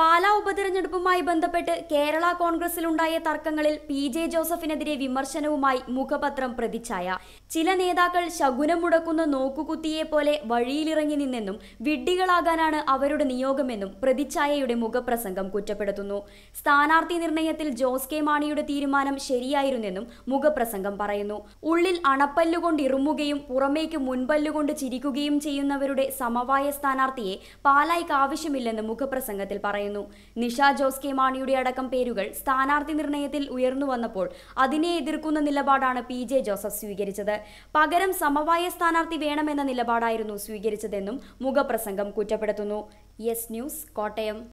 പാലാ ഉപതെരഞ്ഞെടുപ്പുമായി ബന്ധപ്പെട്ട് കേരള കോൺഗ്രസിലുണ്ടായ തർക്കങ്ങളിൽ പി ജെ ജോസഫിനെതിരെ വിമർശനവുമായി മുഖപത്രം പ്രതിച്ഛായ ചില നേതാക്കൾ ശകുനം മുടക്കുന്ന നോക്കുകുത്തിയെ പോലെ വഴിയിലിറങ്ങി നിന്നെന്നും വിഡ്ഢികളാകാനാണ് അവരുടെ നിയോഗമെന്നും പ്രതിച്ഛായയുടെ മുഖപ്രസംഗം കുറ്റപ്പെടുത്തുന്നു സ്ഥാനാർത്ഥി നിർണയത്തിൽ ജോസ് കെ മാണിയുടെ തീരുമാനം ശരിയായിരുന്നെന്നും മുഖപ്രസംഗം പറയുന്നു ഉള്ളിൽ അണപ്പല്ലുകൊണ്ട് ഇറുമുകയും പുറമേക്ക് മുൻപല്ലുകൊണ്ട് ചിരിക്കുകയും ചെയ്യുന്നവരുടെ സമവായ സ്ഥാനാർത്ഥിയെ പാലായ്ക്ക് ആവശ്യമില്ലെന്ന് മുഖപ്രസംഗത്തിൽ പറയുന്നു പറയുന്നു നിഷ ജോസ് കെ മാണിയുടെ അടക്കം പേരുകൾ സ്ഥാനാർത്ഥി നിർണയത്തിൽ ഉയർന്നു വന്നപ്പോൾ അതിനെ എതിർക്കുന്ന നിലപാടാണ് പി ജെ ജോസഫ് സ്വീകരിച്ചത് പകരം സമവായ സ്ഥാനാർത്ഥി വേണമെന്ന നിലപാടായിരുന്നു സ്വീകരിച്ചതെന്നും മുഖപ്രസംഗം കുറ്റപ്പെടുത്തുന്നു യെസ് ന്യൂസ് കോട്ടയം